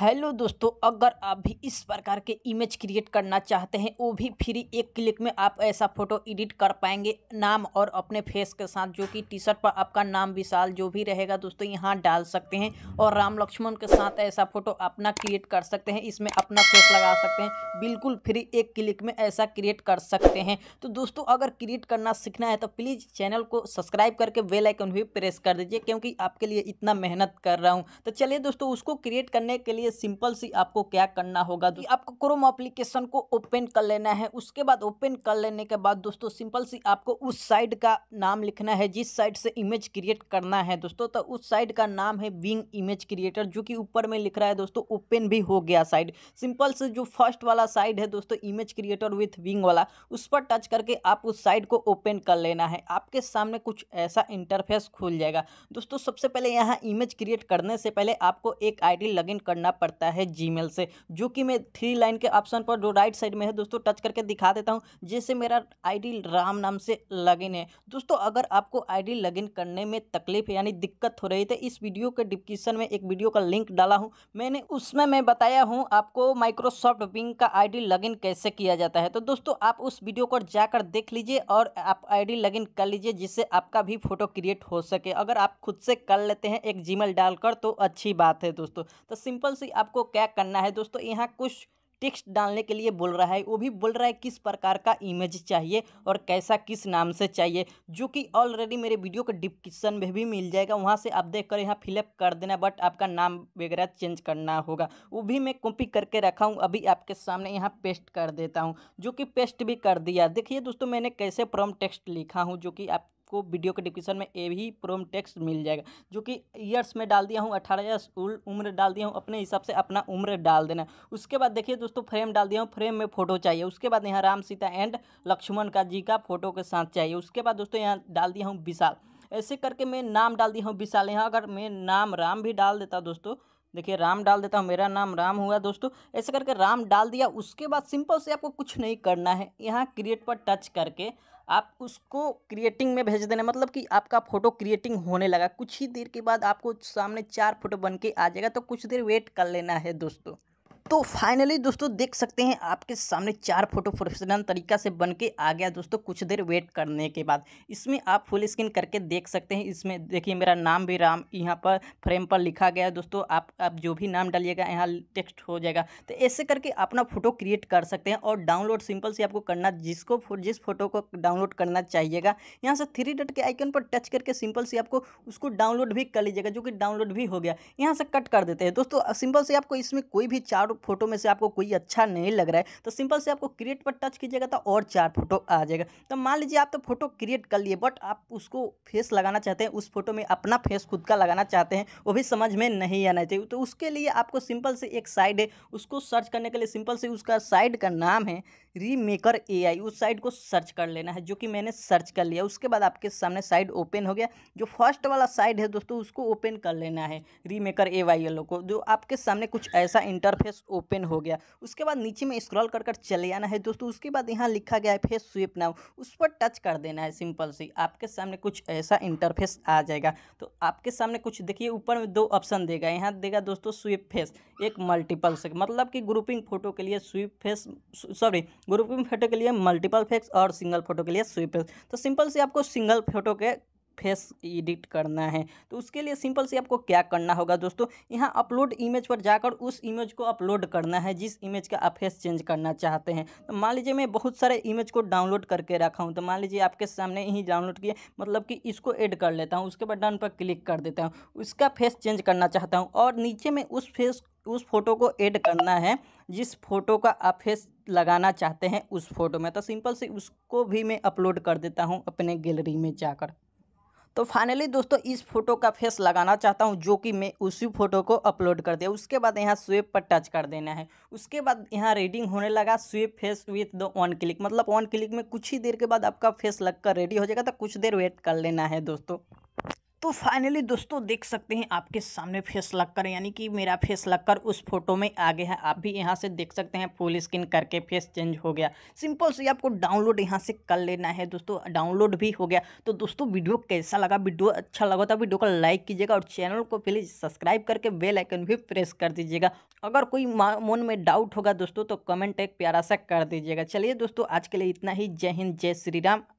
hello दोस्तों अगर आप भी इस प्रकार के इमेज क्रिएट करना चाहते हैं वो भी फ्री एक क्लिक में आप ऐसा फ़ोटो एडिट कर पाएंगे नाम और अपने फेस के साथ जो कि टी शर्ट पर आपका नाम विशाल जो भी रहेगा दोस्तों यहाँ डाल सकते हैं और राम लक्ष्मण के साथ ऐसा फ़ोटो अपना क्रिएट कर सकते हैं इसमें अपना फेस लगा सकते हैं बिल्कुल फ्री एक क्लिक में ऐसा क्रिएट कर सकते हैं तो दोस्तों अगर क्रिएट करना सीखना है तो प्लीज़ चैनल को सब्सक्राइब करके बेलाइकन भी प्रेस कर दीजिए क्योंकि आपके लिए इतना मेहनत कर रहा हूँ तो चलिए दोस्तों उसको क्रिएट करने के लिए लिए सिंपल सी आपको क्या करना होगा आपको क्रोम अप्लीकेशन को ओपन कर लेना है उसके बाद ओपन कर लेने के बाद दोस्तों सिंपल सी आपको उस साइड का नाम लिखना है जिस साइड से इमेज क्रिएट करना है दोस्तों तो उस साइड का नाम है विंग इमेज क्रिएटर जो कि ऊपर में लिख रहा है दोस्तों ओपन भी हो गया साइड सिंपल से जो फर्स्ट वाला साइड है दोस्तों इमेज क्रिएटर विथ विंग वाला उस पर टच करके आप उस साइड को ओपन कर लेना है आपके सामने कुछ ऐसा इंटरफेस खुल जाएगा दोस्तों सबसे पहले यहाँ इमेज क्रिएट करने से पहले आपको एक आईडी लॉगिन करना करना पड़ता है जीमेल से जो कि मैं थ्री लाइन के ऑप्शन पर जो राइट साइड में है दोस्तों टच करके दिखा देता हूँ जिससे मेरा आईडी राम नाम से लगिन है दोस्तों अगर आपको आईडी लगिन करने में तकलीफ यानी दिक्कत हो रही थी तो इस वीडियो के डिस्क्रिप्शन में एक वीडियो का लिंक डाला हूँ मैंने उसमें मैं बताया हूँ आपको माइक्रोसॉफ्ट विंग का आईडी लॉगिन कैसे किया जाता है तो दोस्तों आप उस वीडियो को जाकर देख लीजिए और आप आईडी लॉगिन कर लीजिए जिससे आपका भी फोटो क्रिएट हो सके अगर आप खुद से कर लेते हैं एक जीमेल डालकर तो अच्छी बात है दोस्तों तो सिंपल सी से आपको क्या करना है दोस्तों यहाँ कुछ टेक्स्ट डालने के लिए बोल रहा है वो भी बोल रहा है किस प्रकार का इमेज चाहिए और कैसा किस नाम से चाहिए जो कि ऑलरेडी मेरे वीडियो के डिस्क्रिप्शन में भी मिल जाएगा वहाँ से आप देख कर यहाँ फिलअप कर देना बट आपका नाम वगैरह चेंज करना होगा वो भी मैं कॉपी करके रखा हूँ अभी आपके सामने यहाँ पेस्ट कर देता हूँ जो कि पेस्ट भी कर दिया देखिए दोस्तों मैंने कैसे प्रॉम टेक्स्ट लिखा हूँ जो कि आप आपको वीडियो के डिस्क्रिप्शन में ए भी प्रोम टेक्स्ट मिल जाएगा जो कि ईयर्स में डाल दिया हूँ अठारह ईयर्स उम्र डाल दिया हूँ अपने हिसाब से अपना उम्र डाल देना उसके बाद देखिए दोस्तों फ्रेम डाल दिया हूँ फ्रेम में फोटो चाहिए उसके बाद यहाँ राम सीता एंड लक्ष्मण का जी का फोटो के साथ चाहिए उसके बाद दोस्तों यहाँ डाल दिया हूँ विशाल ऐसे करके मैं नाम डाल दिया हूँ विशाल यहाँ अगर मैं नाम राम भी डाल देता दोस्तों देखिए राम डाल देता हूँ मेरा नाम राम हुआ दोस्तों ऐसे करके राम डाल दिया उसके बाद सिंपल से आपको कुछ नहीं करना है यहाँ क्रिएट पर टच करके आप उसको क्रिएटिंग में भेज देना मतलब कि आपका फ़ोटो क्रिएटिंग होने लगा कुछ ही देर के बाद आपको सामने चार फोटो बन के आ जाएगा तो कुछ देर वेट कर लेना है दोस्तों तो फाइनली दोस्तों देख सकते हैं आपके सामने चार फोटो प्रोफेशनल तरीका से बन के आ गया दोस्तों कुछ देर वेट करने के बाद इसमें आप फुल स्क्रीन करके देख सकते हैं इसमें देखिए मेरा नाम भी राम यहाँ पर फ्रेम पर लिखा गया है दोस्तों आप आप जो भी नाम डालिएगा यहाँ टेक्स्ट हो जाएगा तो ऐसे करके अपना फोटो क्रिएट कर सकते हैं और डाउनलोड सिंपल से आपको करना जिसको जिस फोटो को डाउनलोड करना चाहिएगा यहाँ से थ्री डट के आइकन पर टच करके सिंपल से आपको उसको डाउनलोड भी कर लीजिएगा जो कि डाउनलोड भी हो गया यहाँ से कट कर देते हैं दोस्तों सिंपल से आपको इसमें कोई भी चार फोटो में से आपको कोई अच्छा नहीं लग रहा है तो सिंपल से आपको क्रिएट पर टच कीजिएगा तो और चार फोटो आ जाएगा तो मान लीजिए आप तो फोटो क्रिएट कर लिए बट आप उसको फेस लगाना चाहते हैं उस फोटो में अपना फेस खुद का लगाना चाहते हैं वो भी समझ में नहीं आना चाहिए तो उसके लिए आपको सिंपल से एक साइड है उसको सर्च करने के लिए सिंपल से उसका साइड का नाम है रीमेकर आई उस साइड को सर्च कर लेना है जो कि मैंने सर्च कर लिया उसके बाद आपके सामने साइड ओपन हो गया जो फर्स्ट वाला साइड है दोस्तों उसको ओपन कर लेना है रीमेकर ए वाई एलो को जो आपके सामने कुछ ऐसा इंटरफेस ओपन हो गया उसके बाद नीचे में स्क्रॉल कर कर चले आना है दोस्तों उसके बाद यहाँ लिखा गया है फेस स्वीप नाउ उस पर टच कर देना है सिंपल से आपके सामने कुछ ऐसा इंटरफेस आ जाएगा तो आपके सामने कुछ देखिए ऊपर में दो ऑप्शन देगा यहाँ देगा दोस्तों स्वीप फेस एक मल्टीपल से मतलब कि ग्रुपिंग फोटो के लिए swap face sorry grouping photo के लिए मल्टीपल फेस और सिंगल फोटो के लिए स्वीप फेस तो सिंपल से आपको सिंगल फोटो के फेस एडिट करना है तो उसके लिए सिंपल से आपको क्या करना होगा दोस्तों यहाँ अपलोड इमेज पर जाकर उस इमेज को अपलोड करना है जिस इमेज का आप फेस चेंज करना चाहते हैं तो मान लीजिए मैं बहुत सारे इमेज को डाउनलोड करके रखा हूँ तो मान लीजिए आपके सामने ही डाउनलोड किए मतलब कि इसको एड कर लेता हूँ उसके बाद डाउन पर क्लिक कर देता हूँ उसका फेस चेंज करना चाहता हूँ और नीचे में उस फेस उस फोटो को ऐड करना है जिस फोटो का आप फेस लगाना चाहते हैं उस फोटो में तो सिंपल से उसको भी मैं अपलोड कर देता हूँ अपने गैलरी में जाकर तो फाइनली दोस्तों इस फोटो का फेस लगाना चाहता हूँ जो कि मैं उसी फोटो को अपलोड कर दिया उसके बाद यहाँ स्वेप पर टच कर देना है उसके बाद यहाँ रेडिंग होने लगा swap face with the on click मतलब ऑन क्लिक में कुछ ही देर के बाद आपका फेस लगकर रेडी हो जाएगा तो कुछ देर वेट कर लेना है दोस्तों तो फाइनली दोस्तों देख सकते हैं आपके सामने फेस लगकर यानी कि मेरा फेस लगकर उस फोटो में आ गया है आप भी यहाँ से देख सकते हैं फुल स्किन करके फेस चेंज हो गया सिंपल से आपको डाउनलोड यहाँ से कर लेना है दोस्तों डाउनलोड भी हो गया तो दोस्तों वीडियो कैसा लगा वीडियो अच्छा लगा तो वीडियो को लाइक कीजिएगा और चैनल को प्लीज़ सब्सक्राइब करके बेलाइकन भी प्रेस कर दीजिएगा अगर कोई मन में डाउट होगा दोस्तों तो कमेंट एक प्यारा सा कर दीजिएगा चलिए दोस्तों आज के लिए इतना ही जय हिंद जय श्री राम